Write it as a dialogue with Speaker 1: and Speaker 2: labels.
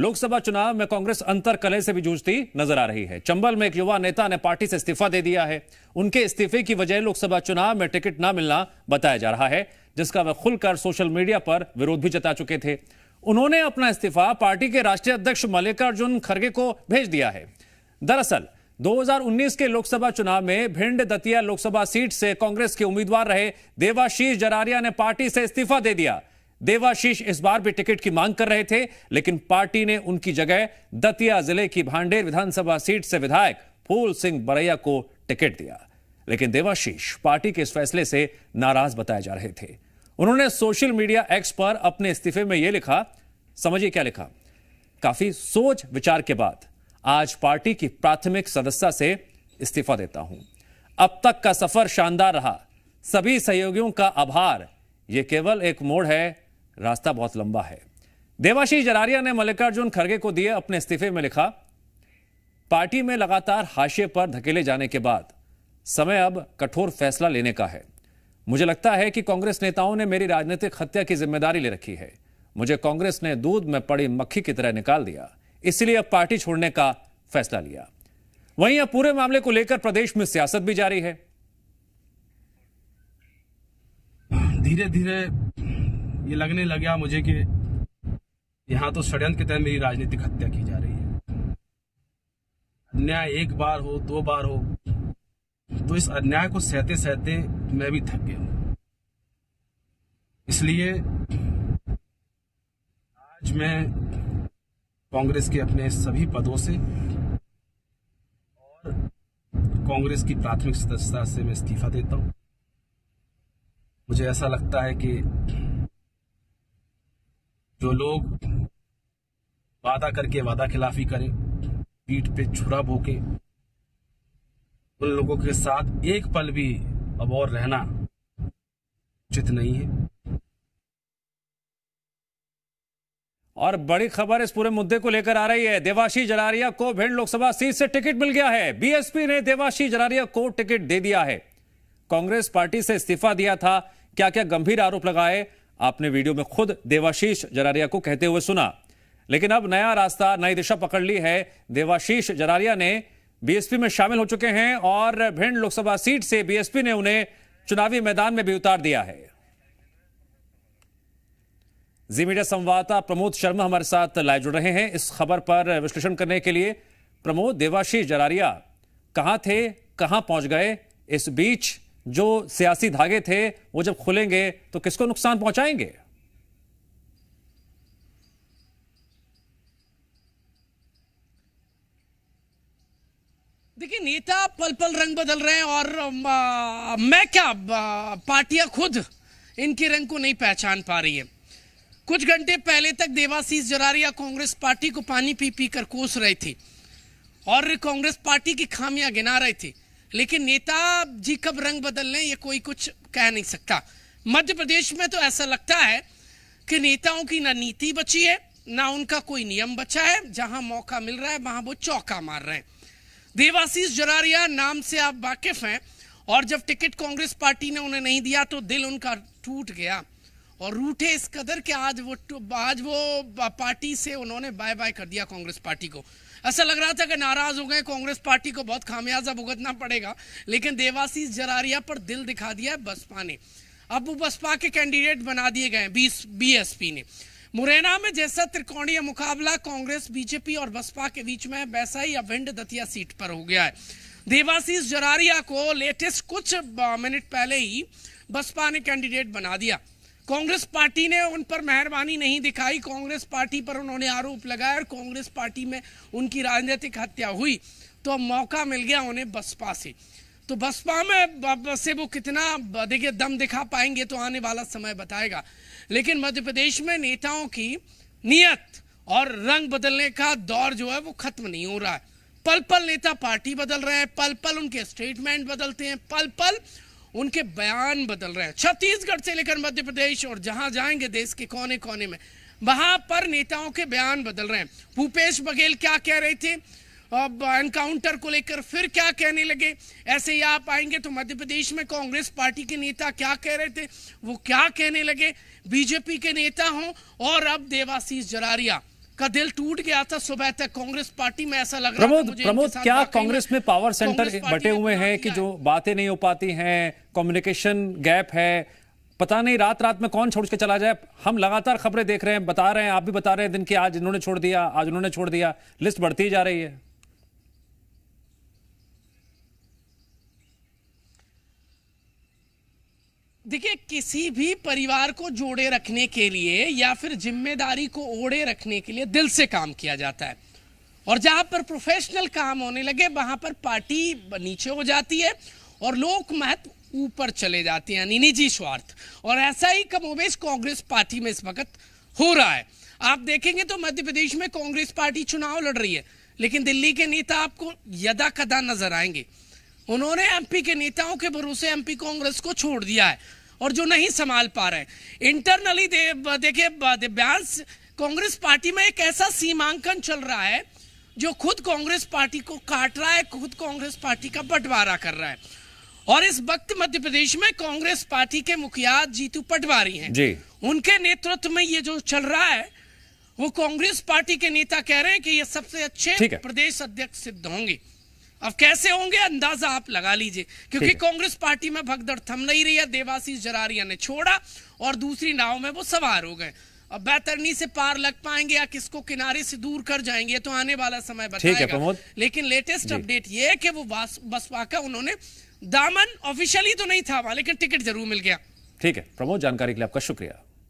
Speaker 1: लोकसभा चुनाव में कांग्रेस अंतर कले से भी जूझती नजर आ रही है चंबल में एक युवा नेता ने पार्टी से इस्तीफा दे दिया है उनके इस्तीफे की वजह लोकसभा चुनाव में टिकट न मिलना बताया जा रहा है जिसका वह खुलकर सोशल मीडिया पर विरोध भी जता चुके थे उन्होंने अपना इस्तीफा पार्टी के राष्ट्रीय अध्यक्ष मल्लिकार्जुन खड़गे को भेज दिया है दरअसल 2019 के लोकसभा चुनाव में भिंड दतिया लोकसभा सीट से कांग्रेस के उम्मीदवार रहे देवाशीष जरारिया ने पार्टी से इस्तीफा दे दिया देवाशीष इस बार भी टिकट की मांग कर रहे थे लेकिन पार्टी ने उनकी जगह दतिया जिले की भांडेर विधानसभा सीट से विधायक फूल सिंह बरैया को टिकट दिया लेकिन देवाशीष पार्टी के इस फैसले से नाराज बताए जा रहे थे उन्होंने सोशल मीडिया एक्स पर अपने इस्तीफे में यह लिखा समझिए क्या लिखा काफी सोच विचार के बाद आज पार्टी की प्राथमिक सदस्यता से इस्तीफा देता हूं अब तक का सफर शानदार रहा सभी सहयोगियों का आभार यह केवल एक मोड़ है रास्ता बहुत लंबा है देवाशीष जरारिया ने मल्लिकार्जुन खड़गे को दिए अपने इस्तीफे में लिखा पार्टी में लगातार हाशिए पर धकेले जाने के बाद समय अब कठोर फैसला लेने का है मुझे लगता है कि कांग्रेस नेताओं ने मेरी राजनीतिक हत्या की जिम्मेदारी ले रखी है मुझे कांग्रेस ने दूध में पड़ी मक्खी की तरह निकाल दिया इसलिए अब पार्टी छोड़ने का फैसला लिया वहीं अब पूरे मामले को लेकर प्रदेश में सियासत भी जारी है
Speaker 2: धीरे धीरे ये लगने गया मुझे कि यहाँ तो षड्यंत्र के तहत मेरी राजनीतिक हत्या की जा रही है अन्याय एक बार हो दो बार हो तो इस अन्याय को सहते सहते मैं भी थक गया हूं इसलिए आज मैं कांग्रेस के अपने सभी पदों से और कांग्रेस की प्राथमिक सदस्यता से मैं इस्तीफा देता हूं मुझे ऐसा लगता है कि जो लोग वादा करके वादा खिलाफी करें पीठ पे छुरा भोके उन लोगों के साथ एक पल भी अब और रहना उचित नहीं है और बड़ी खबर इस
Speaker 1: पूरे मुद्दे को लेकर आ रही है देवाशी जलारिया को भिंड लोकसभा सीट से टिकट मिल गया है बीएसपी ने देवाशी जरारिया को टिकट दे दिया है कांग्रेस पार्टी से इस्तीफा दिया था क्या क्या गंभीर आरोप लगाए आपने वीडियो में खुद देवाशीष जरारिया को कहते हुए सुना लेकिन अब नया रास्ता नई दिशा पकड़ ली है देवाशीष जरारिया ने बीएसपी में शामिल हो चुके हैं और भिंड लोकसभा सीट से बीएसपी ने उन्हें चुनावी मैदान में भी उतार दिया है जी मीडिया संवाददाता प्रमोद शर्मा हमारे साथ लाइव जुड़ रहे हैं इस खबर पर विश्लेषण करने के लिए प्रमोद देवाशीष जरारिया कहां थे कहां पहुंच गए इस बीच जो सियासी धागे थे वो जब खुलेंगे तो किसको नुकसान पहुंचाएंगे
Speaker 3: देखिए नेता पल पल रंग बदल रहे हैं और आ, मैं क्या पार्टियां खुद इनके रंग को नहीं पहचान पा रही है कुछ घंटे पहले तक देवाशीष जरारिया कांग्रेस पार्टी को पानी पी पी कर कोस रही थी और कांग्रेस पार्टी की खामियां गिना रही थी लेकिन नेता जी कब रंग बदल लें ये कोई कुछ कह नहीं सकता मध्य प्रदेश में तो ऐसा लगता है कि नेताओं की ना नीति बची है ना उनका कोई नियम बचा है जहां मौका मिल रहा है वहां वो चौका मार रहे हैं देवाशीष जरारिया नाम से आप वाकिफ हैं और जब टिकट कांग्रेस पार्टी ने उन्हें नहीं दिया तो दिल उनका टूट गया और रूठे इस कदर के आज वो आज वो पार्टी से उन्होंने बाय बाय कर दिया कांग्रेस पार्टी को ऐसा लग रहा था कि नाराज हो गए कांग्रेस पार्टी को बहुत खामियाजा भुगतना पड़ेगा लेकिन देवासीस जरारिया पर दिल दिखा दिया है बसपा ने अब वो बसपा के कैंडिडेट बना दिए गए बीस बीएसपी ने मुरैना में जैसा त्रिकोणीय मुकाबला कांग्रेस बीजेपी और बसपा के बीच में वैसा ही अभिंड दतिया सीट पर हो गया है देवाशीष जरारिया को लेटेस्ट कुछ मिनट पहले ही बसपा ने कैंडिडेट बना दिया कांग्रेस पार्टी ने उन पर मेहरबानी नहीं दिखाई कांग्रेस पार्टी पर उन्होंने आरोप लगाया और कांग्रेस पार्टी में उनकी राजनीतिक हत्या हुई तो अब मौका मिल गया उन्हें बसपा से तो बसपा में से वो कितना देखिए दम दिखा पाएंगे तो आने वाला समय बताएगा लेकिन मध्य प्रदेश में नेताओं की नियत और रंग बदलने का दौर जो है वो खत्म नहीं हो रहा है पल पल नेता पार्टी बदल रहे हैं पल पल उनके स्टेटमेंट बदलते हैं पल पल उनके बयान बदल रहे हैं छत्तीसगढ़ से लेकर मध्य प्रदेश और जहां जाएंगे देश के कोने कोने में वहां पर नेताओं के बयान बदल रहे हैं भूपेश बघेल क्या कह रहे थे अब एनकाउंटर को लेकर फिर क्या कहने लगे ऐसे ही आप आएंगे तो मध्य प्रदेश में कांग्रेस पार्टी के नेता क्या कह रहे थे वो क्या कहने लगे बीजेपी के नेता हों और अब देवाशीष जरारिया का दिल टूट गया था सुबह तक कांग्रेस पार्टी में ऐसा लग रहा प्रमोद प्रमोद क्या कांग्रेस में, में
Speaker 1: पावर सेंटर बटे हुए हैं कि जो बातें नहीं हो पाती हैं कम्युनिकेशन गैप है पता नहीं रात रात में कौन छोड़ के चला जाए हम लगातार खबरें देख रहे हैं बता रहे हैं आप भी बता रहे हैं दिन के आज इन्होंने छोड़ दिया आज उन्होंने छोड़ दिया लिस्ट बढ़ती जा रही है
Speaker 3: देखिए किसी भी परिवार को जोड़े रखने के लिए या फिर जिम्मेदारी को ओढ़े रखने के लिए दिल से काम किया जाता है और जहां पर प्रोफेशनल काम होने लगे वहां पर पार्टी नीचे हो जाती है और लोक महत्व ऊपर चले जाते हैं यानी निजी स्वार्थ और ऐसा ही कमोबेश कांग्रेस पार्टी में इस वक्त हो रहा है आप देखेंगे तो मध्य प्रदेश में कांग्रेस पार्टी चुनाव लड़ रही है लेकिन दिल्ली के नेता आपको यदा कदा नजर आएंगे उन्होंने एमपी के नेताओं के भरोसे एमपी कांग्रेस को छोड़ दिया है और जो नहीं संभाल पा रहे इंटरनली दे, देखिए दिव्यांश कांग्रेस पार्टी में एक ऐसा सीमांकन चल रहा है जो खुद कांग्रेस पार्टी को काट रहा है खुद कांग्रेस पार्टी का बंटवारा कर रहा है और इस वक्त मध्य प्रदेश में कांग्रेस पार्टी के मुखिया जीतू पटवारी हैं जी उनके नेतृत्व में ये जो चल रहा है वो कांग्रेस पार्टी के नेता कह रहे हैं कि ये सबसे अच्छे प्रदेश अध्यक्ष सिद्ध होंगे अब कैसे होंगे अंदाजा आप लगा लीजिए क्योंकि कांग्रेस पार्टी में भगदड़ थम नहीं रही है देवासी जरारिया ने छोड़ा और दूसरी नाव में वो सवार हो गए अब बेतरनी से पार लग पाएंगे या किसको किनारे से दूर कर जाएंगे तो आने वाला समय बताएगा लेकिन लेटेस्ट अपडेट ये है कि वो बसपा का उन्होंने दामन ऑफिशियली तो नहीं था लेकिन टिकट जरूर मिल गया
Speaker 1: ठीक है प्रमोद जानकारी के लिए आपका शुक्रिया